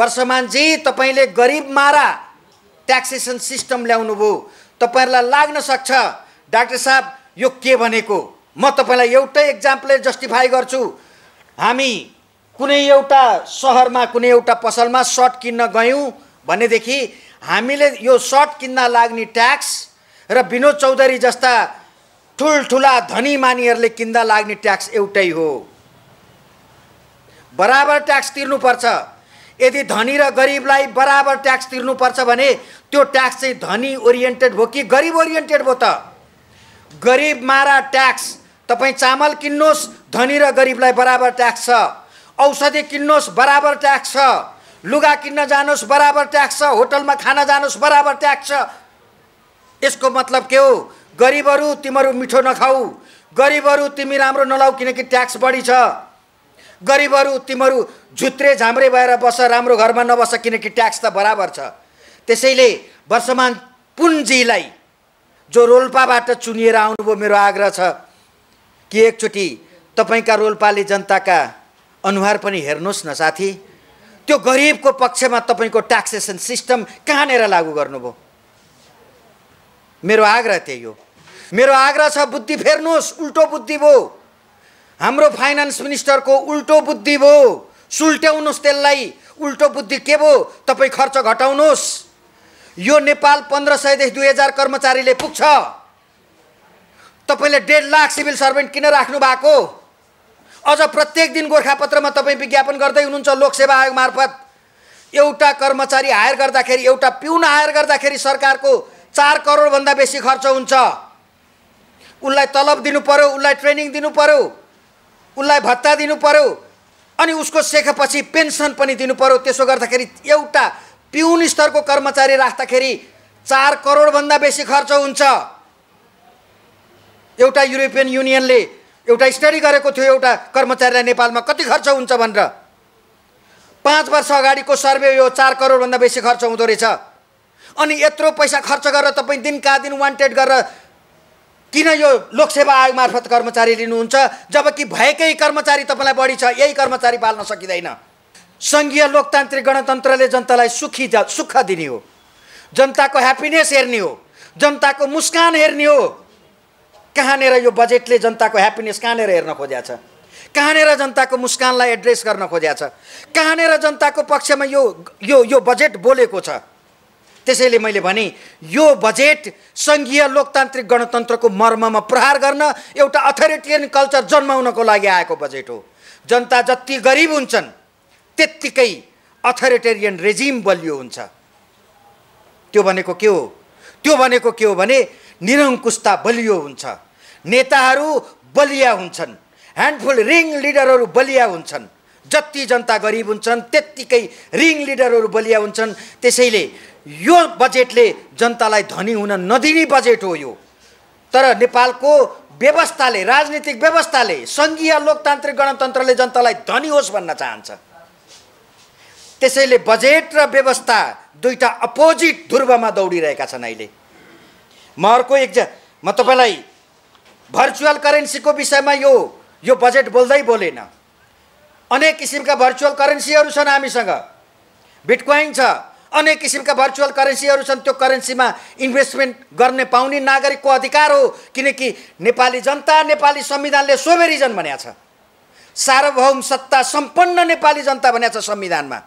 वर्षमानजी तपाईँले गरिब मारा taxation system ल्याउनु ल्याउनुभयो तपाईँहरूलाई लाग्न सक्छ डाक्टर साहब यो के भनेको म तपाईँलाई एउटै एक्जाम्पलले जस्टिफाई गर्छु हामी कुनै एउटा सहरमा कुनै एउटा पसलमा सर्ट किन्न गयौँ भनेदेखि हामीले यो सर्ट किन्न लाग्ने ट्याक्स र विनोद चौधरी जस्ता ठुल्ठुला धनी मानिहरूले किन्दा लाग्ने ट्याक्स एउटै हो बराबर ट्याक्स तिर्नुपर्छ यदि धनी र गरिबलाई बराबर ट्याक्स तिर्नुपर्छ भने त्यो ट्याक्स चाहिँ धनी ओरिएन्टेड भयो कि गरिब ओरिएन्टेड भयो त गरिब मारा ट्याक्स तपाईँ चामल किन्नुहोस् धनी र गरिबलाई बराबर ट्याक्स छ औषधि किन्नुहोस् बराबर ट्याक्स छ लुगा किन्न जानुहोस् बराबर ट्याक्स छ होटलमा खान जानुहोस् बराबर ट्याक्स छ यसको मतलब के हो गरिबहरू तिमीहरू मिठो नखाऊ गरिबहरू तिमी राम्रो नलाऊ किनकि ट्याक्स बढी छ गरिबहरू तिमीहरू झुत्रे झाम्रे भएर बस राम्रो घरमा नबस किनकि ट्याक्स त बराबर छ त्यसैले वर्षमान पुन्जीलाई जो रोल्पाबाट चुनिएर आउनुभयो मेरो आग्रह छ कि एकचोटि तपाईँका रोल्पाले जनताका अनुहार पनि हेर्नुहोस् न साथी त्यो गरिबको पक्षमा तपाईँको ट्याक्सेसन सिस्टम कहाँनिर लागू गर्नुभयो मेरो आग्रह त्यही हो मेरो आग्रह छ बुद्धि फेर्नुहोस् उल्टो बुद्धि भयो हाम्रो फाइनेन्स मिनिस्टरको उल्टो बुद्धि भयो सुल्ट्याउनुहोस् त्यसलाई उल्टो बुद्धि के भयो तपाईँ खर्च घटाउनुहोस् यो नेपाल पन्ध्र सयदेखि दुई हजार कर्मचारीले पुग्छ तपाईँले डेढ लाख सिभिल सर्भेन्ट किन राख्नु भएको अझ प्रत्येक दिन गोर्खापत्रमा तपाईँ विज्ञापन गर्दै हुनुहुन्छ लोकसेवा आयोग मार्फत एउटा कर्मचारी हायर गर्दाखेरि एउटा पिउन हायर गर्दाखेरि सरकारको चार करोडभन्दा बेसी खर्च हुन्छ उसलाई तलब दिनु पऱ्यो उसलाई ट्रेनिङ दिनु पऱ्यो उसलाई भत्ता दिनु पऱ्यो अनि उसको सेखेपछि पेन्सन पनि दिनु पऱ्यो त्यसो गर्दाखेरि एउटा पिउन स्तरको कर्मचारी राख्दाखेरि चार करोडभन्दा बेसी खर्च हुन्छ एउटा युरोपियन युनियनले एउटा स्टडी गरेको थियो एउटा कर्मचारीलाई नेपालमा कति खर्च हुन्छ भनेर पाँच वर्ष अगाडिको सर्वे यो चार करोडभन्दा बेसी खर्च हुँदो रहेछ अनि यत्रो पैसा खर्च गरेर तपाईँ दिनका दिन वान्टेड गरेर किन यो लोकसेवा आयोग मार्फत कर्मचारी लिनुहुन्छ जबकि भएकै कर्मचारी तपाईँलाई बढी छ यही कर्मचारी पाल्न सकिँदैन सङ्घीय लोकतान्त्रिक गणतन्त्रले जनतालाई सुखी सुख दिने हो जनताको ह्याप्पिनेस हेर्ने हो जनताको मुस्कान हेर्ने हो कहाँनिर यो बजेटले जनताको ह्याप्पिनेस कहाँनिर हेर्न खोज्या छ कहाँनिर जनताको मुस्कानलाई एड्रेस गर्न खोज्या छ कहाँनिर जनताको पक्षमा यो यो यो बजेट बोलेको छ त्यसैले मैले भने यो बजेट सङ्घीय लोकतान्त्रिक गणतन्त्रको मर्ममा प्रहार गर्न एउटा अथोरिटेरियन कल्चर जन्माउनको लागि आएको बजेट हो जनता जति गरिब हुन्छन् त्यत्तिकै अथोरिटेरियन रेजिम बलियो हुन्छ त्यो भनेको के हो त्यो भनेको के हो भने निरङ्कुशता बलियो हुन्छ नेताहरू बलिया हुन्छन् ह्यान्डफुल रिङ लिडरहरू बलिया हुन्छन् जति जनता गरिब हुन्छन् त्यत्तिकै रिङ लिडरहरू बलिया हुन्छन् त्यसैले यो बजेटले जनतालाई धनी हुन नदिने बजेट हो यो तर नेपालको व्यवस्थाले राजनीतिक व्यवस्थाले सङ्घीय लोकतान्त्रिक गणतन्त्रले जनतालाई धनी होस् भन्न चाहन्छ त्यसैले बजेट र व्यवस्था दुईवटा अपोजिट ध्रुवमा दौडिरहेका छन् अहिले म अर्को एक म तपाईँलाई भर्चुअल करेन्सीको विषयमा यो यो बजेट बोल्दै बोलेन अनेक किसिमका भर्चुअल करेन्सीहरू छन् हामीसँग बिटकोइन छ अनेक किसिमका भर्चुअल करेन्सीहरू छन् त्यो करेन्सीमा इन्भेस्टमेन्ट गर्ने पाउने नागरिकको अधिकार हो किनकि नेपाली जनता नेपाली संविधानले सोभेरिजन भनेको छ सार्वभौम सत्ता सम्पन्न नेपाली जनता भनेको छ संविधानमा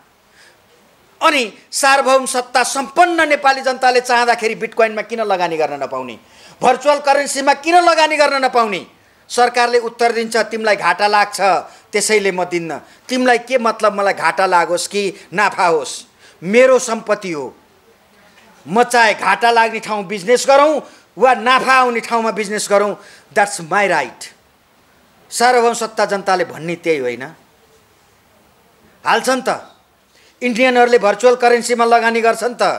अनि सार्वभौम सत्ता सम्पन्न नेपाली जनताले चाहँदाखेरि बिटकोइनमा किन लगानी गर्न नपाउने भर्चुअल करेन्सीमा किन लगानी गर्न नपाउने सरकारले उत्तर दिन्छ तिमीलाई घाटा लाग्छ त्यसैले म दिन्न तिमीलाई के मतलब मलाई घाटा लागोस् कि नाफा होस् मेरो सम्पत्ति हो म चाहे घाटा लाग्ने ठाउँ बिजनेस गरौँ वा नाफा आउने ठाउँमा बिजनेस गरौँ द्याट्स माई राइट सार्वभौम सत्ता जनताले भन्ने त्यही होइन हाल्छन् त इन्डियनहरूले भर्चुअल करेन्सीमा लगानी गर्छन् त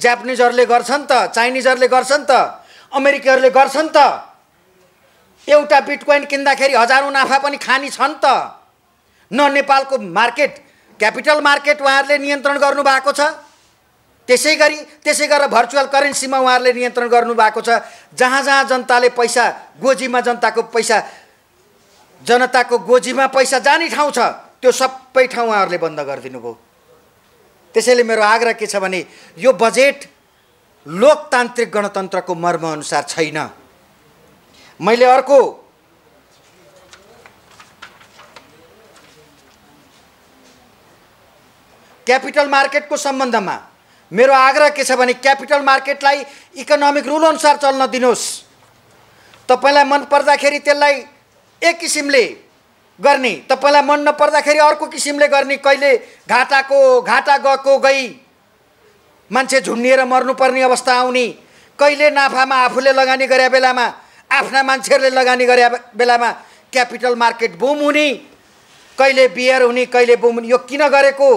जापानिजहरूले गर्छन् त चाइनिजहरूले गर्छन् त अमेरिकीहरूले गर्छन् त एउटा बिटकोइन किन्दाखेरि हजारौँ नाफा पनि खानी छन् त न नेपालको मार्केट क्यापिटल मार्केट उहाँहरूले नियन्त्रण गर्नुभएको छ त्यसै गरी त्यसै गरेर भर्चुअल करेन्सीमा उहाँहरूले नियन्त्रण गर्नुभएको छ जहाँ जहाँ जनताले पैसा गोजीमा जनताको पैसा जनताको गोजीमा पैसा जाने ठाउँ छ त्यो सबै ठाउँ उहाँहरूले बन्द गरिदिनु भयो त्यसैले मेरो आग्रह के छ भने यो बजेट लोकतान्त्रिक गणतन्त्रको मर्मअनुसार छैन मैले अर्को क्यापिटल मार्केटको सम्बन्धमा मेरो आग्रह के छ भने क्यापिटल मार्केटलाई इकोनोमिक रुल अनुसार चल्न दिनुहोस् तपाईँलाई मन पर्दाखेरि त्यसलाई एक किसिमले गर्ने तपाईँलाई मन नपर्दाखेरि अर्को किसिमले गर्ने कहिले घाटाको घाटा गएको गई मान्छे झुन्डिएर मर्नुपर्ने अवस्था आउने कहिले नाफामा आफूले लगानी गरे बेलामा आफ्ना मान्छेहरूले लगानी गरे बेलामा क्यापिटल मार्केट बुम हुने कहिले बियर हुने कहिले बुम हुने यो किन गरेको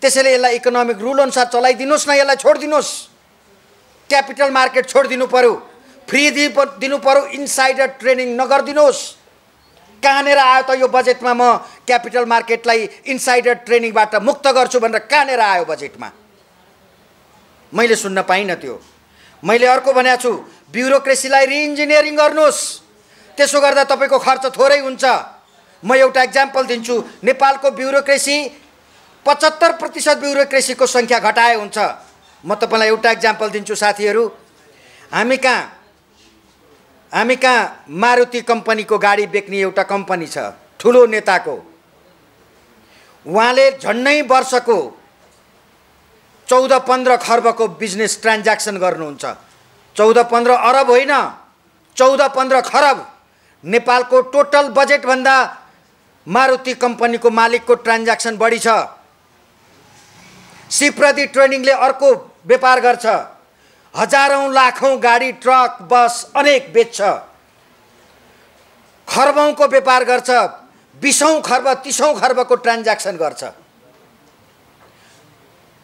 त्यसैले यसलाई इकोनोमिक रुल अनुसार चलाइदिनुहोस् न यसलाई छोडिदिनुहोस् क्यापिटल मार्केट छोडिदिनु पऱ्यो फ्री दि दिनु पऱ्यो इनसाइडर ट्रेनिङ नगरिदिनुहोस् कहाँनिर आयो त यो बजेटमा म क्यापिटल मार्केटलाई इन्साइडर ट्रेनिङबाट मुक्त गर्छु भनेर कहाँनिर आयो बजेटमा मैले सुन्न पाइनँ त्यो मैले अर्को भनेको छु ब्युरोक्रेसीलाई रिइन्जिनियरिङ गर्नुहोस् त्यसो गर्दा तपाईँको खर्च थोरै हुन्छ म एउटा इक्जाम्पल दिन्छु नेपालको ब्युरोक्रेसी पचहत्तर प्रतिशत ब्युरोक्रेसीको सङ्ख्या घटाए हुन्छ म तपाईँलाई एउटा इक्जाम्पल दिन्छु साथीहरू हामी कहाँ हामी कहाँ मारुति कम्पनीको गाडी बेच्ने एउटा कम्पनी छ ठुलो नेताको उहाँले झन्डै वर्षको चौध पन्ध्र खर्बको बिजनेस ट्रान्ज्याक्सन गर्नुहुन्छ चौध पन्ध्र अरब होइन चौध पन्ध्र खरब नेपालको टोटल बजेटभन्दा मारुति कम्पनीको मालिकको ट्रान्ज्याक्सन बढी छ सिप्रदी ट्रेनिङले अर्को व्यापार गर्छ हजारौँ लाखौँ गाडी ट्रक बस अनेक बेच्छ खर्बौँको व्यापार गर्छ बिसौँ खर्ब तिसौँ खर्बको ट्रान्ज्याक्सन गर्छ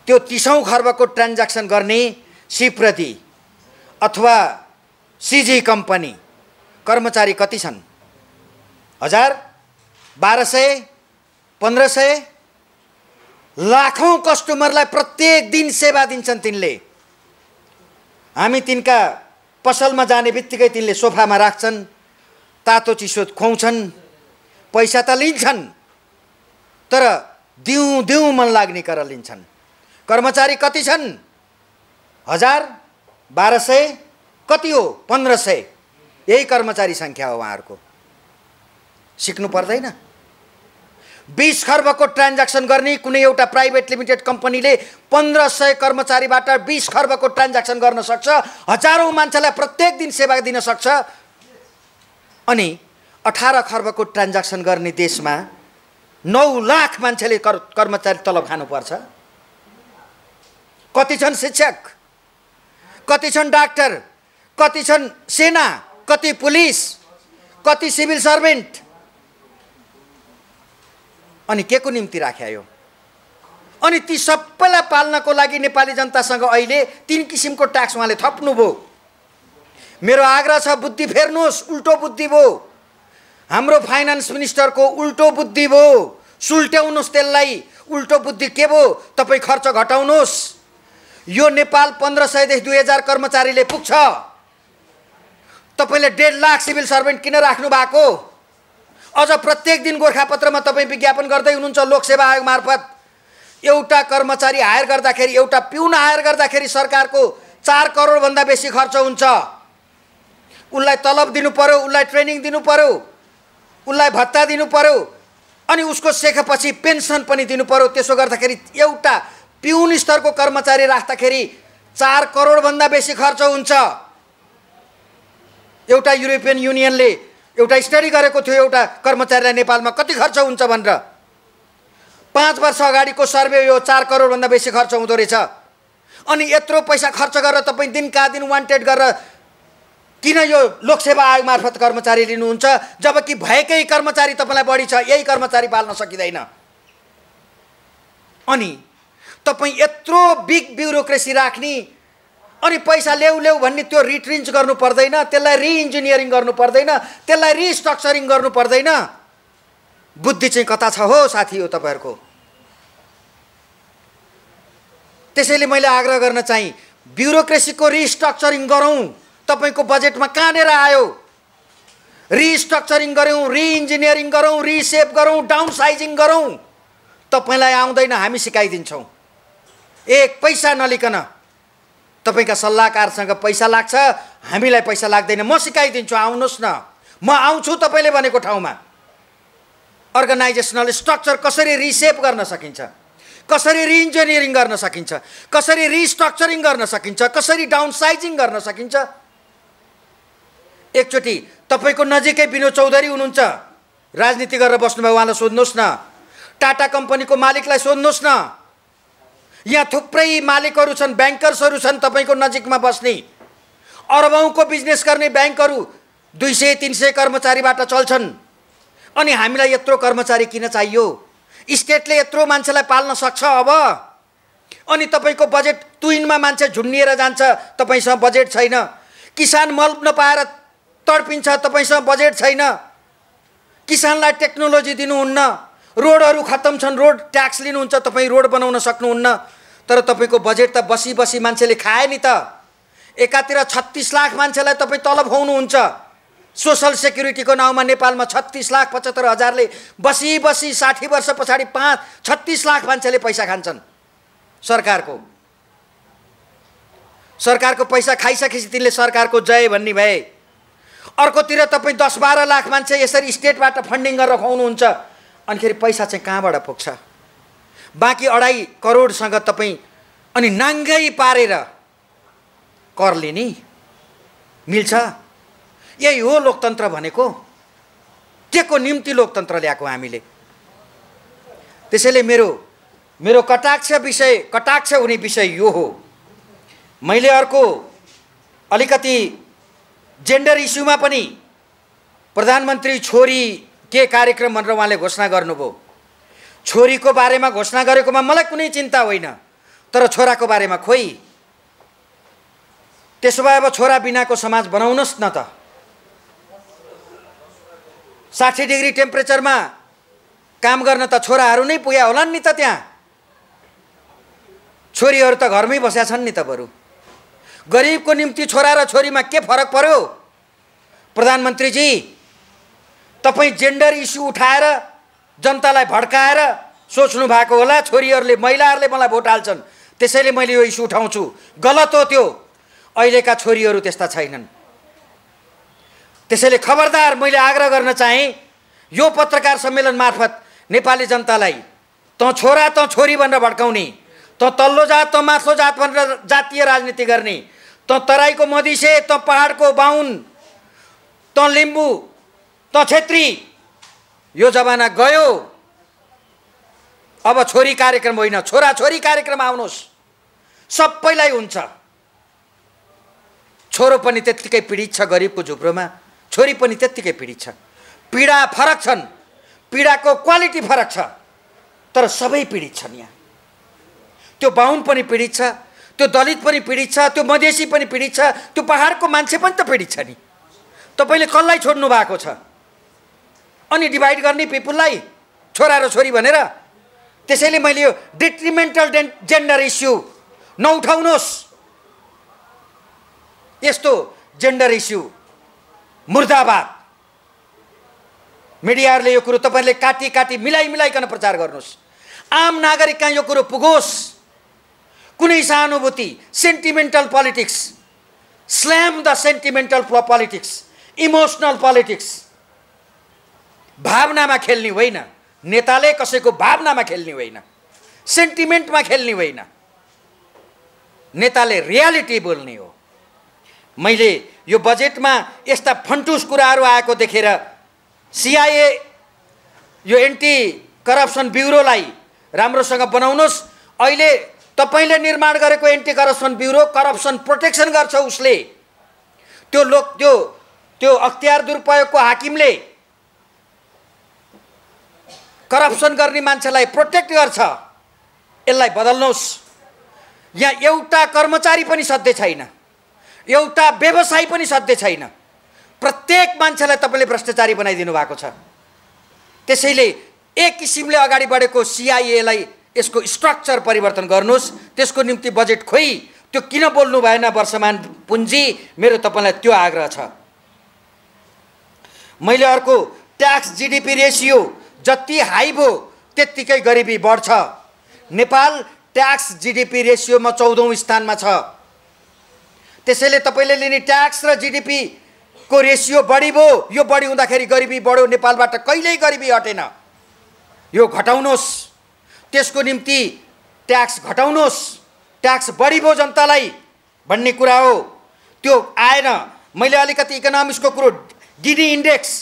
त्यो तिसौँ खर्बको ट्रान्ज्याक्सन गर्ने सिप्रति अथवा सिजी कम्पनी कर्मचारी कति छन् हजार बाह्र सय पन्ध्र सय लाखौँ कस्टमरलाई प्रत्येक दिन सेवा दिन्छन् तिनले हामी तिनका पसलमा जाने बित्तिकै तिनले सोफामा राख्छन् तातो चिसो खुवाउँछन् पैसा त लिन्छन् तर दिउँ दिउँ मन लाग्ने कर लिन्छन् कर्मचारी कति छन् हजार बाह्र सय कति हो पन्ध्र सय यही कर्मचारी सङ्ख्या हो उहाँहरूको सिक्नु पर्दैन बिस खर्बको ट्रान्ज्याक्सन गर्ने कुनै एउटा प्राइभेट लिमिटेड कम्पनीले पन्ध्र सय कर्मचारीबाट बिस खर्बको ट्रान्ज्याक्सन गर्न सक्छ हजारौँ मान्छेलाई प्रत्येक दिन सेवा दिन सक्छ अनि अठार खर्बको ट्रान्ज्याक्सन गर्ने देशमा नौ लाख मान्छेले कर्मचारी तलब खानुपर्छ कति छन् शिक्षक कति छन् डाक्टर कति छन् सेना कति पुलिस कति सिभिल सर्भेन्ट अनि के को निम्ति राख्या यो अनि ती सबैलाई पाल्नको लागि नेपाली जनतासँग अहिले तिन किसिमको ट्याक्स उहाँले थप्नुभयो मेरो आग्रह छ बुद्धि फेर्नुहोस् उल्टो बुद्धि भयो हाम्रो फाइनेन्स मिनिस्टरको उल्टो बुद्धि भयो सुल्ट्याउनुहोस् त्यसलाई उल्टो बुद्धि के भयो तपाईँ खर्च घटाउनुहोस् यो नेपाल पन्ध्र सयदेखि दुई हजार कर्मचारीले पुग्छ तपाईँले डेढ लाख सिभिल सर्भेन्ट किन राख्नु भएको अझ प्रत्येक दिन गोर्खापत्रमा तपाईँ विज्ञापन गर्दै हुनुहुन्छ लोकसेवा आयोग मार्फत एउटा कर्मचारी हायर गर्दाखेरि एउटा पिउन हायर गर्दाखेरि सरकारको चार करोडभन्दा बेसी खर्च हुन्छ उसलाई तलब दिनु पऱ्यो उसलाई ट्रेनिङ दिनु पऱ्यो उसलाई भत्ता दिनु पऱ्यो अनि उसको सेखेपछि पेन्सन पनि दिनु पऱ्यो त्यसो गर्दाखेरि एउटा पिउन स्तरको कर्मचारी राख्दाखेरि चार करोडभन्दा बेसी खर्च हुन्छ एउटा युरोपियन युनियनले एउटा स्टडी गरेको थियो एउटा कर्मचारीलाई नेपालमा कति खर्च हुन्छ भनेर पाँच वर्ष अगाडिको सर्वे यो चार करोडभन्दा बेसी खर्च हुँदो रहेछ अनि यत्रो पैसा खर्च गरेर तपाईँ दिनका दिन वान्टेड गरेर किन यो लोकसेवा आयोग मार्फत कर्मचारी लिनुहुन्छ जबकि भएकै कर्मचारी तपाईँलाई बढी छ यही कर्मचारी पाल्न सकिँदैन अनि तपाईँ यत्रो बिग ब्युरोक्रेसी राख्ने अनि पैसा ल्याउ ल्याउ भन्ने त्यो रिट्रिन्च गर्नु पर्दैन त्यसलाई रिइन्जिनियरिङ गर्नु पर्दैन त्यसलाई रिस्ट्रक्चरिङ गर्नु पर्दैन बुद्धि चाहिँ कता छ हो साथी हो तपाईँहरूको त्यसैले मैले आग्रह गर्न चाहिँ ब्युरोक्रेसीको रिस्ट्रक्चरिङ गरौँ तपाईँको बजेटमा कहाँनिर आयो रिस्ट्रक्चरिङ गऱ्यौँ रिइन्जिनियरिङ गरौँ रिसेप गरौँ डाउन साइजिङ गरौँ तपाईँलाई आउँदैन हामी सिकाइदिन्छौँ एक पैसा नलिकन तपाईँका सल्लाहकारसँग पैसा लाग्छ हामीलाई पैसा लाग्दैन म सिकाइदिन्छु आउनुहोस् न म आउँछु तपाईँले भनेको ठाउँमा अर्गनाइजेसनल स्ट्रक्चर कसरी रिसेप गर्न सकिन्छ कसरी रिइन्जिनियरिङ गर्न सकिन्छ कसरी रिस्ट्रक्चरिङ गर्न सकिन्छ कसरी डाउनसाइजिङ गर्न सकिन्छ एकचोटि तपाईँको नजिकै विनोद चौधरी हुनुहुन्छ राजनीति गरेर बस्नुभयो उहाँलाई सोध्नुहोस् न टाटा कम्पनीको मालिकलाई सोध्नुहोस् न यहाँ थुप्रै मालिकहरू छन् ब्याङ्कर्सहरू छन् तपाईँको नजिकमा बस्ने अरबौँको बिजनेस गर्ने ब्याङ्कहरू दुई सय तिन सय कर्मचारीबाट चल्छन् अनि हामीलाई यत्रो कर्मचारी किन चाहियो स्टेटले यत्रो मान्छेलाई पाल्न सक्छ अब अनि तपाईँको बजेट तुइनमा मान्छे झुन्डिएर जान्छ तपाईँसँग बजेट छैन किसान मल नपाएर तडपिन्छ तपाईँसँग बजेट छैन किसानलाई टेक्नोलोजी दिनुहुन्न रोडहरू खत्तम छन् रोड ट्याक्स लिनुहुन्छ तपाईँ रोड बनाउन सक्नुहुन्न तर तपाईँको बजेट त बसी बसी मान्छेले खाए नि त एकातिर छत्तिस लाख मान्छेलाई तपाईँ तलब खुवाउनुहुन्छ सोसल सेक्युरिटीको नाउँमा नेपालमा छत्तिस लाख पचहत्तर हजारले बसी बसी साठी वर्ष पछाडि पाँच छत्तिस लाख मान्छेले पैसा खान्छन् सरकारको सरकारको पैसा खाइसकेपछि तिनले सरकारको जय भन्ने भए अर्कोतिर तपाईँ दस बाह्र लाख मान्छे यसरी स्टेटबाट फन्डिङ गरेर खुवाउनुहुन्छ अनिखेरि पैसा चाहिँ कहाँबाट पुग्छ बाँकी अढाई करोडसँग तपाईँ अनि नाङ्गै पारेर कर लिने मिल्छ यही हो लोकतन्त्र भनेको टेको निम्ति लोकतन्त्र ल्याएको हामीले त्यसैले मेरो मेरो कटाक्ष विषय कटाक्ष हुने विषय यो हो मैले अर्को अलिकति जेन्डर इस्युमा पनि प्रधानमन्त्री छोरी के कार्यक्रम भनेर उहाँले घोषणा गर्नुभयो छोरीको बारेमा घोषणा गरेकोमा मलाई कुनै चिन्ता होइन तर छोराको बारेमा खोइ त्यसो भए अब छोरा बिनाको समाज बनाउनुहोस् न त साठी डिग्री टेम्परेचरमा काम गर्न त छोराहरू नै पुग्या होला नि त त्यहाँ छोरीहरू त घरमै बसेका छन् नि त बरु गरिबको निम्ति छोरा र छोरीमा के फरक पर्यो प्रधानमन्त्रीजी तपाईँ जेन्डर इस्यु उठाएर जनतालाई भड्काएर सोच्नु भएको होला छोरीहरूले महिलाहरूले मलाई भोट हाल्छन् त्यसैले मैले यो इस्यु उठाउँछु गलत हो त्यो अहिलेका छोरीहरू त्यस्ता छैनन् त्यसैले खबरदार मैले आग्रह गर्न चाहेँ यो पत्रकार सम्मेलन मार्फत नेपाली जनतालाई त छोरा त छोरी भनेर भड्काउने त तल्लो जात त माथ्लो जात भनेर जातीय राजनीति गर्ने त तराईको मधिसे त पहाडको बाहुन त लिम्बू त छेत्री यो जमाना गयो अब छोरी कार्यक्रम होइन छोरा छोरी कार्यक्रम आउनुहोस् सबैलाई हुन्छ छोरो पनि त्यत्तिकै पीडित छ गरिबको झुप्रोमा छोरी पनि त्यत्तिकै पीडित छ पीडा फरक छन् पीडाको क्वालिटी फरक छ तर सबै पीडित छन् यहाँ त्यो बाहुन पनि पीडित छ त्यो दलित पनि पीडित छ त्यो मधेसी पनि पीडित छ त्यो पहाडको मान्छे पनि त पीडित छ नि तपाईँले कसलाई छोड्नु भएको छ अनि डिभाइड गर्ने पिपुललाई छोरा र छोरी भनेर त्यसैले मैले यो डिट्रिमेन्टल डे जेन्डर इस्यु नउठाउनुहोस् यस्तो जेन्डर इस्यु मुर्दाबाद मिडियाहरूले यो कुरो तपाईँले काटी काटी मिलाइ मिलाइकन प्रचार गर्नुहोस् आम नागरिक कहाँ यो कुरो पुगोस् कुनै सहानुभूति sentimental politics slam the sentimental politics emotional politics भावनामा खेल्ने होइन नेताले कसैको भावनामा खेल्ने होइन सेन्टिमेन्टमा खेल्ने होइन नेताले रियालिटी बोल्ने हो मैले यो बजेटमा यस्ता फन्टुस कुराहरू आएको देखेर सिआइए यो एन्टी करप्सन ब्युरोलाई राम्रोसँग बनाउनुहोस् अहिले तपाईँले निर्माण गरेको anti corruption bureau corruption protection गर्छ उसले त्यो लोक त्यो त्यो अख्तियार दुरुपयोगको हाकिमले करप्सन गर्ने मान्छेलाई प्रोटेक्ट गर्छ यसलाई बदल्नुहोस् यहाँ एउटा कर्मचारी पनि सध्य छैन एउटा व्यवसायी पनि सध्य छैन प्रत्येक मान्छेलाई तपाईँले भ्रष्टाचारी बनाइदिनु भएको छ त्यसैले एक किसिमले अगाडि बढेको सिआइएलाई यसको स्ट्रक्चर परिवर्तन गर्नुहोस् त्यसको निम्ति बजेट खोइ त्यो किन बोल्नु भएन वर्षमान पुँजी मेरो तपाईँलाई त्यो आग्रह छ मैले अर्को ट्याक्स जिडिपी रेसियो जति हाई भयो त्यत्तिकै गरिबी बढ्छ नेपाल ट्याक्स जिडिपी रेसियोमा चौधौँ स्थानमा छ त्यसैले तपाईँले लिने ट्याक्स र जिडिपीको रेसियो बढी भयो यो बढी हुँदाखेरि गरिबी बढ्यो नेपालबाट कहिल्यै गरिबी हटेन यो घटाउनुहोस् त्यसको निम्ति ट्याक्स घटाउनुहोस् ट्याक्स बढी भयो जनतालाई भन्ने कुरा हो त्यो आएन मैले अलिकति इकोनोमिक्सको कुरो डिडी इन्डेक्स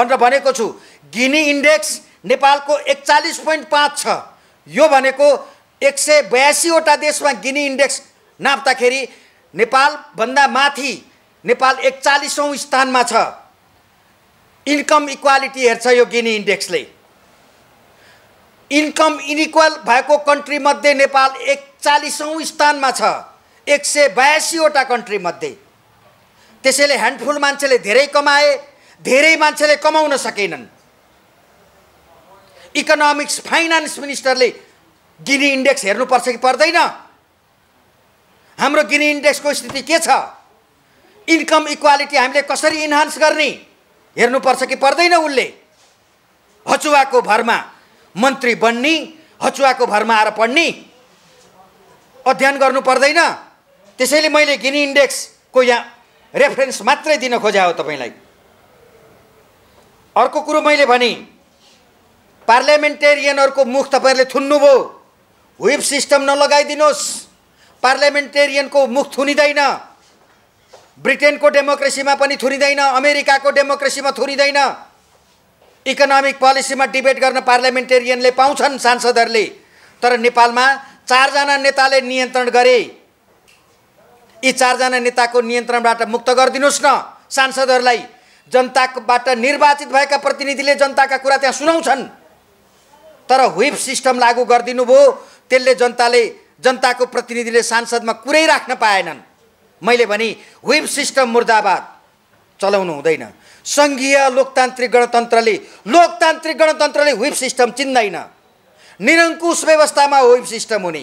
भनेर भनेको छु गिनी इन्डेक्स नेपालको एकचालिस पोइन्ट पाँच छ यो भनेको एक सय बयासीवटा देशमा गिनी इन्डेक्स नाप्दाखेरि नेपालभन्दा माथि नेपाल एकचालिसौँ स्थानमा छ इन्कम इक्वालिटी हेर्छ यो गिनी इन्डेक्सले इन्कम इनइक्वल भएको कन्ट्रीमध्ये नेपाल एकचालिसौँ स्थानमा छ एक सय बयासीवटा कन्ट्रीमध्ये त्यसैले ह्यान्डफुल मान्छेले धेरै कमाए धेरै मान्छेले कमाउन सकेनन् इकोनोमिक्स फाइनान्स मिनिस्टरले गिनी इन्डेक्स हेर्नुपर्छ कि पर्दैन हाम्रो गिनी इन्डेक्सको स्थिति के छ इन्कम इक्वालिटी हामीले कसरी इन्हान्स गर्ने हेर्नुपर्छ कि पर्दैन उसले हचुवाको भरमा मन्त्री बन्ने हचुवाको भरमा आएर पढ्ने अध्ययन गर्नु पर्दैन त्यसैले मैले गिनी इन्डेक्सको यहाँ रेफरेन्स मात्रै दिन खोजे हो तपाईँलाई अर्को कुरो मैले भने पार्लियामेन्टेरियनहरूको मुख तपाईँहरूले थुन्नुभयो विप सिस्टम नलगाइदिनुहोस् पार्लियामेन्टेरियनको मुख थुनिँदैन ब्रिटेनको डेमोक्रेसीमा पनि थुनिँदैन अमेरिकाको डेमोक्रेसीमा थुनिँदैन इकोनोमिक पोलिसीमा डिबेट गर्न पार्लियामेन्टेरियनले पाउँछन् सांसदहरूले तर नेपालमा चारजना नेताले नियन्त्रण गरे यी चारजना नेताको नियन्त्रणबाट मुक्त गरिदिनुहोस् न सांसदहरूलाई जनताबाट निर्वाचित भएका प्रतिनिधिले जनताका कुरा त्यहाँ सुनाउँछन् तर ह्विप सिस्टम लागू गरिदिनु भयो त्यसले जनताले जनताको प्रतिनिधिले सांसदमा कुरै राख्न पाएनन् मैले भने ह्विप सिस्टम मुर्दाबाद चलाउनु हुँदैन सङ्घीय लोकतान्त्रिक गणतन्त्रले लोकतान्त्रिक गणतन्त्रले ह्विप सिस्टम चिन्दैन निरङ्कुश व्यवस्थामा ह्विप सिस्टम हुने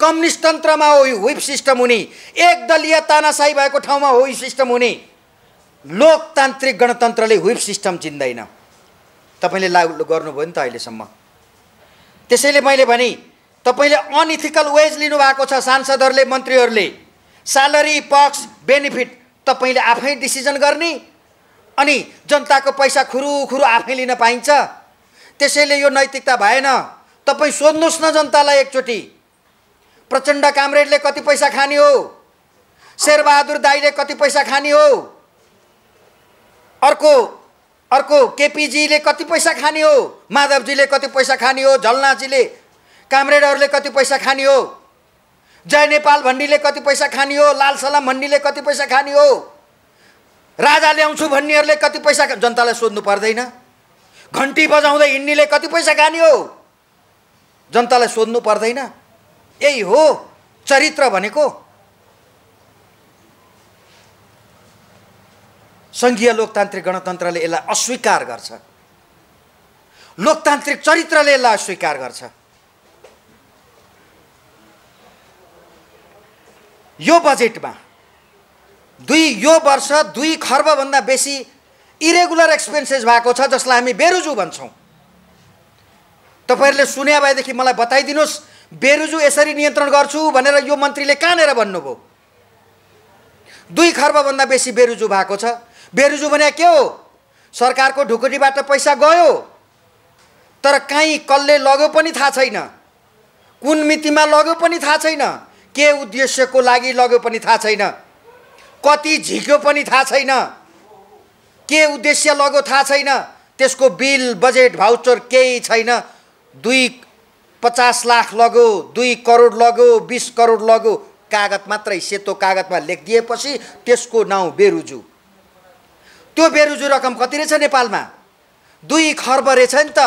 कम्युनिस्ट तन्त्रमा ह्विप सिस्टम हुने एकदलीय तानासाही भएको ठाउँमा ह्विप सिस्टम हुने लोकतान्त्रिक गणतन्त्रले ह्विप सिस्टम चिन्दैन तपाईँले लागु गर्नुभयो नि त अहिलेसम्म त्यसैले मैले भने तपाईँले अनइथिकल वेज लिनुभएको छ सांसदहरूले मन्त्रीहरूले स्यालेरी पक्स बेनिफिट तपाईँले आफै डिसिजन गर्ने अनि जनताको पैसा खुरुखुरु आफै लिन पाइन्छ त्यसैले यो नैतिकता भएन तपाईँ सोध्नुहोस् न जनतालाई एकचोटि प्रचण्ड कामरेडले कति पैसा खाने हो शेरबहादुर दाईले कति पैसा खाने हो अर्को अर्को केपिजीले कति पैसा खाने हो माधवजीले कति पैसा खाने हो झलनाजीले कामरेडहरूले कति पैसा खाने हो जय नेपाल भन्नेले कति पैसा खाने हो लाल सलाम भन्नेले कति पैसा खाने हो राजा ल्याउँछु भन्नेहरूले कति पैसा जनतालाई सोध्नु पर्दैन घन्टी बजाउँदै हिँड्नेले कति पैसा खाने हो जनतालाई सोध्नु पर्दैन यही हो चरित्र भनेको सङ्घीय लोकतान्त्रिक गणतन्त्रले यसलाई अस्वीकार गर्छ लोकतान्त्रिक चरित्रले यसलाई अस्वीकार गर्छ यो बजेटमा दुई यो वर्ष दुई खर्बभन्दा बेसी इरेगुलर एक्सपेन्सेस भएको छ जसलाई हामी बेरुजु भन्छौँ तपाईँहरूले सुन्या भएदेखि मलाई बताइदिनुहोस् बेरुजु यसरी नियन्त्रण गर्छु भनेर यो मन्त्रीले कहाँनिर भन्नुभयो दुई खर्बभन्दा बेसी बेरुजु भएको छ बेरुजु भने के हो सरकारको ढुकुटीबाट पैसा गयो तर कहीँ कसले लग्यो पनि थाहा छैन कुन मितिमा लग्यो पनि थाहा छैन के उद्देश्यको लागि लग्यो पनि थाहा छैन कति झिक्यो पनि थाहा छैन के उद्देश्य लग्यो थाहा छैन त्यसको बिल बजेट भाउचर केही छैन दुई पचास लाख लग्यो दुई करोड लग्यो बिस करोड लग्यो कागत मात्रै सेतो कागतमा लेखिदिएपछि त्यसको नाउँ बेरुजु त्यो बेरुजु रकम कति रहेछ नेपालमा दुई खर्ब रहेछ नि त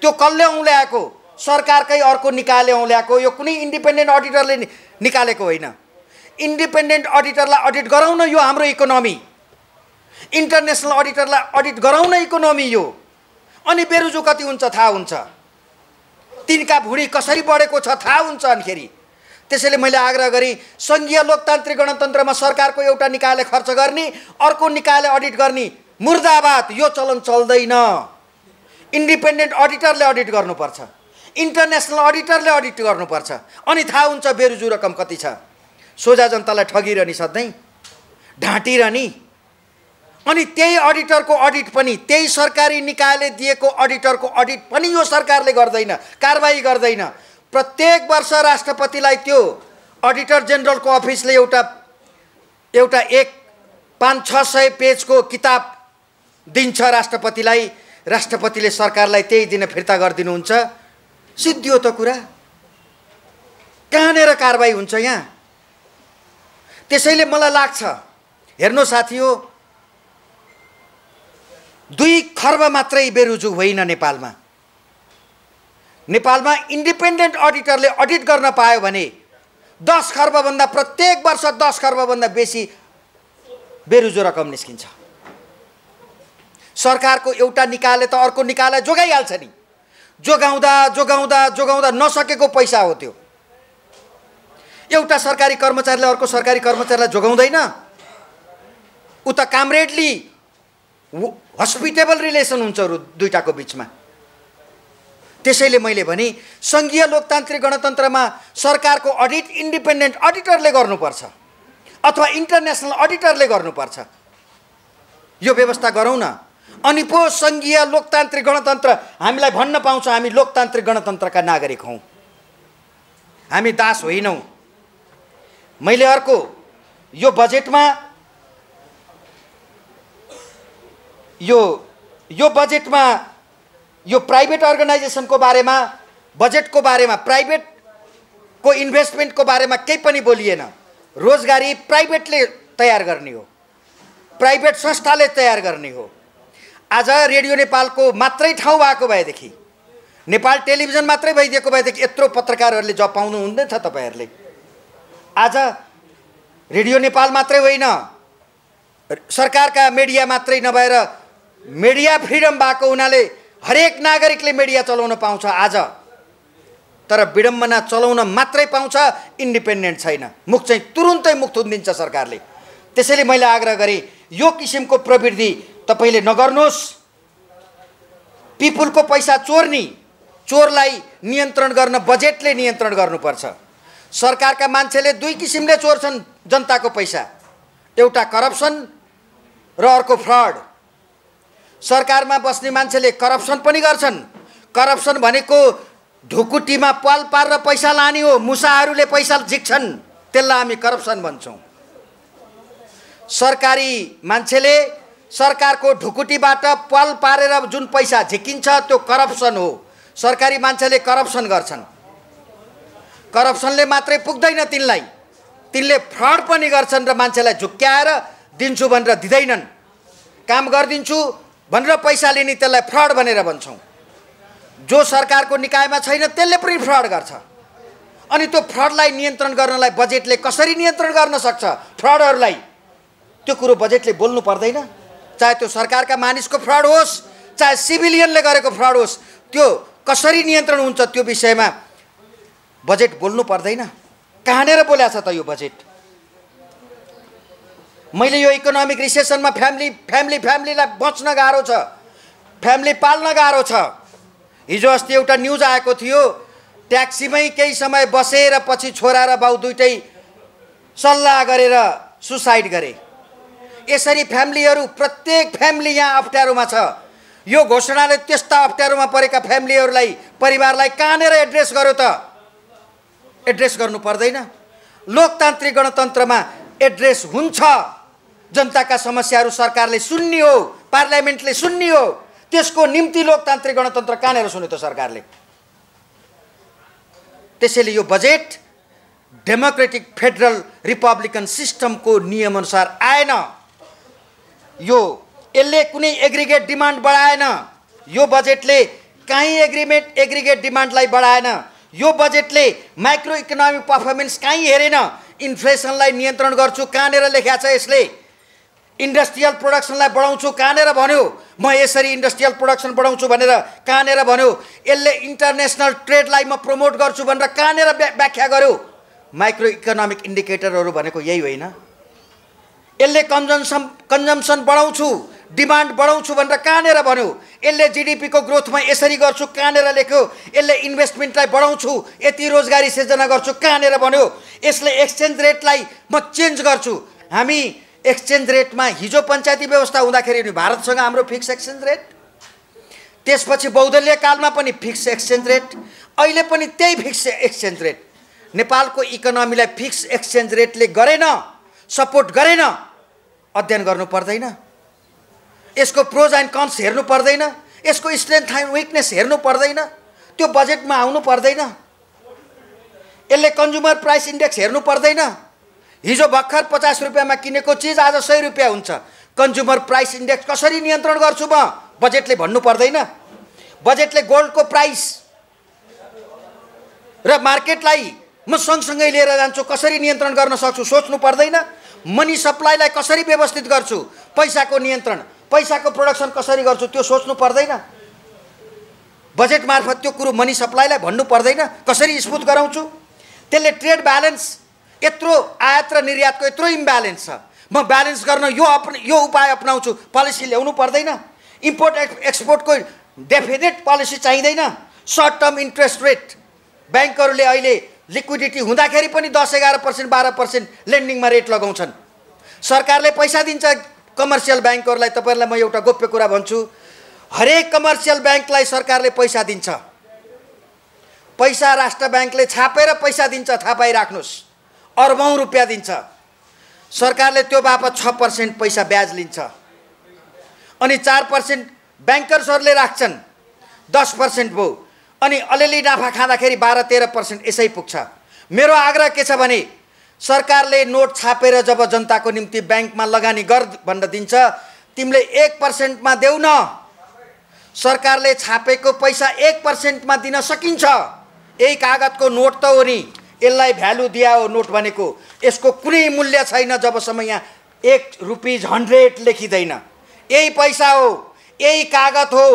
त्यो कसले औँल्याएको सरकारकै अर्को निकायले औँल्याएको यो कुनै इन्डिपेन्डेन्ट अडिटरले निकालेको होइन इन्डिपेन्डेन्ट अडिटरलाई अडिट गराउन यो हाम्रो इकोनोमी इन्टरनेसनल अडिटरलाई अडिट गराउन इकोनोमी यो अनि बेरुजु कति हुन्छ थाहा हुन्छ तिनका भुँडी कसरी बढेको छ थाहा हुन्छ अनिखेरि त्यसैले मैले आग्रह गरेँ सङ्घीय लोकतान्त्रिक गणतन्त्रमा सरकारको एउटा निकायले खर्च गर्ने अर्को निकायले अडिट गर्ने मुर्दाबाद यो चलन चल्दैन इन्डिपेन्डेन्ट अडिटरले अडिट गर्नुपर्छ इन्टरनेसनल अडिटरले अडिट गर्नुपर्छ अनि थाहा हुन्छ बेरुजु रकम कति छ सोझा जनतालाई ठगिरहने सधैँ ढाँटिरहने अनि त्यही अडिटरको अडिट पनि त्यही सरकारी निकायले दिएको अडिटरको अडिट पनि यो सरकारले गर्दैन कारवाही गर्दैन प्रत्येक वर्ष राष्ट्रपतिलाई त्यो अडिटर जेनरलको अफिसले एउटा एउटा एक पाँच छ सय पेजको किताब दिन्छ राष्ट्रपतिलाई राष्ट्रपतिले सरकारलाई त्यही दिन फिर्ता गरिदिनुहुन्छ सिद्धियो त कुरा कहाँनिर कारवाही हुन्छ यहाँ त्यसैले मलाई लाग्छ हेर्नु साथी हो दुई खर्ब मात्रै बेरुजु होइन नेपालमा नेपालमा इन्डिपेन्डेन्ट अडिटरले अडिट गर्न पायो भने दस खर्बभन्दा प्रत्येक वर्ष दस खर्बभन्दा बेसी बेरुजो रकम निस्किन्छ सरकारको एउटा निकायले त अर्को निकायलाई जोगाइहाल्छ नि जोगाउँदा जोगाउँदा जोगाउँदा नसकेको पैसा हो त्यो एउटा सरकारी कर्मचारीले अर्को सरकारी कर्मचारीलाई जोगाउँदैन उता कामरेडली हस्पिटेबल रिलेसन हुन्छ दुइटाको बिचमा त्यसैले मैले भने सङ्घीय लोकतान्त्रिक गणतन्त्रमा सरकारको अडिट इन्डिपेन्डेन्ट अडिटरले गर्नुपर्छ अथवा इन्टरनेसनल अडिटरले गर्नुपर्छ यो व्यवस्था गरौँ न अनि पो सङ्घीय लोकतान्त्रिक गणतन्त्र हामीलाई भन्न पाउँछ हामी लोकतान्त्रिक गणतन्त्रका नागरिक हौँ हामी दास होइनौँ मैले अर्को यो बजेटमा यो यो बजेटमा यो प्राइभेट अर्गनाइजेसनको बारेमा बजेटको बारेमा प्राइभेटको इन्भेस्टमेन्टको बारेमा केही पनि बोलिएन रोजगारी प्राइभेटले तयार गर्ने हो प्राइभेट संस्थाले तयार गर्ने हो आज रेडियो नेपालको मात्रै ठाउँ भएको भएदेखि नेपाल टेलिभिजन मात्रै भइदिएको भएदेखि यत्रो पत्रकारहरूले जब पाउनु हुँदैन तपाईँहरूले आज रेडियो नेपाल मात्रै होइन सरकारका मिडिया मात्रै नभएर मिडिया फ्रिडम भएको हुनाले हरेक नागरिकले मिडिया चलाउन पाउँछ आज तर विडम्बना चलाउन मात्रै पाउँछ इन्डिपेन्डेन्ट छैन मुख चाहिँ तुरुन्तै मुख थुनिदिन्छ सरकारले त्यसैले मैले आग्रह गरेँ यो किसिमको प्रवृत्ति तपाईँले नगर्नुहोस् पिपुलको पैसा चोर्ने चोरलाई नियन्त्रण गर्न बजेटले नियन्त्रण गर्नुपर्छ सरकारका मान्छेले दुई किसिमले चोर्छन् जनताको पैसा एउटा करप्सन र अर्को फ्रड सरकारमा बस्ने मान्छेले करप्सन पनि गर्छन् करप्सन भनेको ढुकुटीमा पाल पारेर पैसा लाने हो मुसाहरूले पैसा झिक्छन् त्यसलाई हामी करप्सन भन्छौँ सरकारी मान्छेले सरकारको ढुकुटीबाट पाल पारेर जुन पैसा झिकिन्छ त्यो करप्सन हो सरकारी मान्छेले करप्सन गर्छन् करप्सनले मात्रै पुग्दैन तिनलाई तिनले फ्रड पनि गर्छन् र मान्छेलाई झुक्क्याएर दिन्छु भनेर दिँदैनन् काम गरिदिन्छु भनेर पैसा लिने त्यसलाई फ्रड भनेर भन्छौँ जो सरकारको निकायमा छैन त्यसले पनि फ्रड गर्छ अनि त्यो फ्रडलाई नियन्त्रण गर्नलाई बजेटले कसरी नियन्त्रण गर्न सक्छ फ्रडहरूलाई त्यो कुरो बजेटले बोल्नु पर्दैन चाहे त्यो सरकारका मानिसको फ्रड होस् चाहे सिभिलियनले गरेको फ्रड होस् त्यो कसरी नियन्त्रण हुन्छ त्यो विषयमा बजेट बोल्नु पर्दैन कहाँनिर बोल्या छ त यो बजेट मैले यो इकोनोमिक रिसेसनमा फ्यामिली फ्यामिली फ्यामिलीलाई बच्न गाह्रो छ फ्यामिली पाल्न गाह्रो छ हिजो अस्ति एउटा न्युज आएको थियो ट्याक्सीमै केही समय बसेर पछि छोरा र बाउ दुइटै सल्लाह गरेर सुसाइड गरे यसरी फ्यामिलीहरू प्रत्येक फ्यामिली यहाँ अप्ठ्यारोमा छ यो घोषणाले त्यस्ता अप्ठ्यारोमा परेका फ्यामिलीहरूलाई परिवारलाई कहाँनिर एड्रेस गर्यो त एड्रेस गर्नु पर्दैन लोकतान्त्रिक गणतन्त्रमा एड्रेस हुन्छ जनताका समस्याहरू सरकारले सुन्ने हो पार्लियामेन्टले सुन्ने हो त्यसको निम्ति लोकतान्त्रिक गणतन्त्र कहाँनिर सुन्यो त सरकारले त्यसैले यो बजेट डेमोक्रेटिक फेडरल रिपब्लिकन सिस्टमको नियमअनुसार आएन यो यसले कुनै एग्रिगेट डिमान्ड बढाएन यो बजेटले काहीँ एग्रिमेन्ट एग्रिगेट डिमान्डलाई बढाएन यो बजेटले माइक्रो इकोनोमिक पर्फर्मेन्स काहीँ हेरेन इन्फ्लेसनलाई नियन्त्रण गर्छु कहाँनिर लेख्या छ यसले इन्डस्ट्रियल प्रोडक्सनलाई बढाउँछु कहाँनिर भन्यो म यसरी इन्डस्ट्रियल प्रोडक्सन बढाउँछु भनेर कहाँनिर भन्यो यसले इन्टरनेसनल ट्रेडलाई म प्रमोट गर्छु भनेर कहाँनिर व्याख्या गर्यो माइक्रो इकोनोमिक इन्डिकेटरहरू भनेको यही होइन यसले कन्जम्सन कन्जम्सन बढाउँछु डिमान्ड बढाउँछु भनेर कहाँनिर भन्यो यसले जिडिपीको ग्रोथमा यसरी गर्छु कहाँनिर लेख्यो यसले इन्भेस्टमेन्टलाई बढाउँछु यति रोजगारी सिर्जना गर्छु कहाँनिर भन्यो यसले एक्सचेन्ज रेटलाई म चेन्ज गर्छु हामी एक्सचेन्ज रेटमा हिजो पञ्चायती व्यवस्था हुँदाखेरि भारतसँग हाम्रो फिक्स एक्सचेन्ज रेट त्यसपछि कालमा पनि फिक्स एक्सचेन्ज रेट अहिले पनि त्यही फिक्स एक्सचेन्ज रेट नेपालको इकोनोमीलाई फिक्स एक्सचेन्ज रेटले गरेन सपोर्ट गरेन अध्ययन गर्नु पर्दैन यसको प्रोज एन्ड कन्स हेर्नु पर्दैन यसको स्ट्रेन्थ एन्ड विकनेस हेर्नु पर्दैन त्यो बजेटमा आउनु पर्दैन यसले कन्ज्युमर प्राइस इन्डेक्स हेर्नु पर्दैन हिजो भर्खर पचास रुपियाँमा किनेको चिज आज सय रुपियाँ हुन्छ कन्ज्युमर प्राइस इन्डेक्स कसरी नियन्त्रण गर्छु म बजेटले भन्नु पर्दैन बजेटले गोल्डको प्राइस र मार्केटलाई म सँगसँगै लिएर जान्छु कसरी नियन्त्रण गर्न सक्छु सोच्नु पर्दैन मनी सप्लाईलाई कसरी व्यवस्थित गर्छु पैसाको नियन्त्रण पैसाको प्रोडक्सन कसरी गर्छु त्यो सोच्नु पर्दैन बजेट मार्फत त्यो कुरो मनी सप्लाईलाई भन्नु पर्दैन कसरी स्मुथ गराउँछु त्यसले ट्रेड ब्यालेन्स यत्रो आयात र निर्यातको यत्रो इम्ब्यालेन्स छ म ब्यालेन्स गर्न यो अप यो उपाय अप्नाउँछु पोलिसी ल्याउनु पर्दैन इम्पोर्ट एक्सपोर्टको डेफिनेट पोलिसी चाहिँदैन सर्ट टर्म इन्ट्रेस्ट रेट ब्याङ्कहरूले अहिले लिक्विडिटी हुँदाखेरि पनि दस एघार पर्सेन्ट बाह्र पर्सेन्ट लेन्डिङमा रेट लगाउँछन् सरकारले पैसा दिन्छ कमर्सियल ब्याङ्कहरूलाई तपाईँहरूलाई म एउटा गोप्य कुरा भन्छु हरेक कमर्सियल ब्याङ्कलाई सरकारले पैसा दिन्छ पैसा राष्ट्र ब्याङ्कले छापेर पैसा दिन्छ थाहा पाइराख्नुहोस् अरबौँ रुपियाँ दिन्छ सरकारले त्यो बापत छ पर्सेन्ट पैसा ब्याज लिन्छ अनि चार पर्सेन्ट ब्याङ्कर्सहरूले राख्छन् दस पर्सेन्ट भयो अनि अलिअलि नाफा खाँदाखेरि बाह्र तेह्र पर्सेन्ट यसै पुग्छ मेरो आग्रह के छ भने सरकारले नोट छापेर जब जनताको निम्ति ब्याङ्कमा लगानी गर भनेर दिन्छ तिमीले एक पर्सेन्टमा देऊ न सरकारले छापेको पैसा एक पर्सेन्टमा दिन सकिन्छ यही कागजको नोट त हो नि यसलाई भ्यालु दिया हो नोट भनेको यसको कुनै मूल्य छैन जबसम्म यहाँ एक रुपिज हन्ड्रेड लेखिँदैन यही पैसा हो यही कागत हो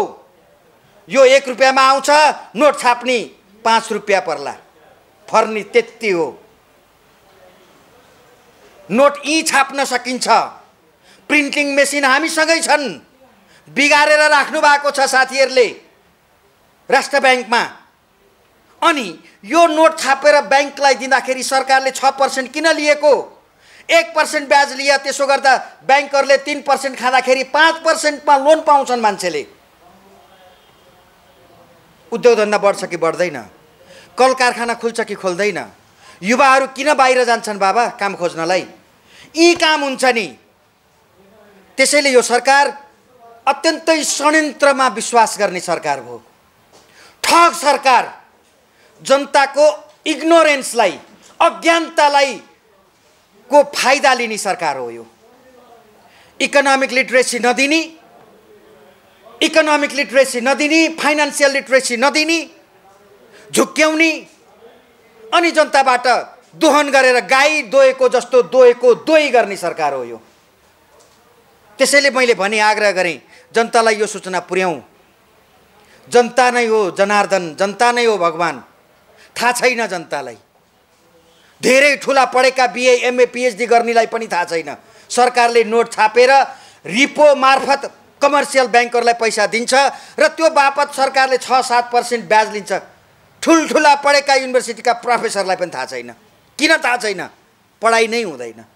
यो एक रुपियाँमा आउँछ नोट छाप्ने पाँच रुपियाँ पर्ला फर्नी त्यति हो नोट यहीँ छाप्न सकिन्छ प्रिन्टिङ मेसिन हामीसँगै छन् बिगारेर राख्नु भएको छ साथीहरूले राष्ट्र ब्याङ्कमा अनि यो नोट छापेर ब्याङ्कलाई दिँदाखेरि सरकारले छ पर्सेन्ट किन लिएको एक पर्सेन्ट ब्याज लिए त्यसो गर्दा ब्याङ्कहरूले तिन पर्सेन्ट खाँदाखेरि पाँच पर्सेन्टमा लोन पाउँछन् मान्छेले उद्योग धन्दा बढ्छ कि बढ्दैन कल कारखाना खुल्छ कि खोल्दैन युवाहरू किन बाहिर जान्छन् बाबा काम खोज्नलाई यी काम हुन्छ नि त्यसैले यो सरकार अत्यन्तै षड्यन्त्रमा विश्वास गर्ने सरकार हो ठग सरकार जनताको इग्नोरेन्सलाई अज्ञानतालाई को फाइदा लिने सरकार हो यो इकोनोमिक लिट्रेसी नदिने इकोनोमिक लिट्रेसी नदिने फाइनेन्सियल लिट्रेसी नदिने झुक्क्याउने अनि जनताबाट दोहन गरेर गाई दोएको जस्तो दोएको दोही गर्ने सरकार हो यो त्यसैले मैले भने आग्रह गरेँ जनतालाई यो सूचना पुर्याउँ जनता नै हो जनार्दन जनता नै हो भगवान् थाहा छैन जनतालाई धेरै ठुला पढेका बिए एमए पिएचडी गर्नेलाई पनि थाहा छैन सरकारले नोट छापेर रिपो मार्फत कमर्सियल ब्याङ्कहरूलाई पैसा दिन्छ र त्यो बापत सरकारले छ सात पर्सेन्ट ब्याज लिन्छ ठुल्ठुला पढेका युनिभर्सिटीका प्रोफेसरलाई पनि थाहा छैन किन थाहा छैन पढाइ नै हुँदैन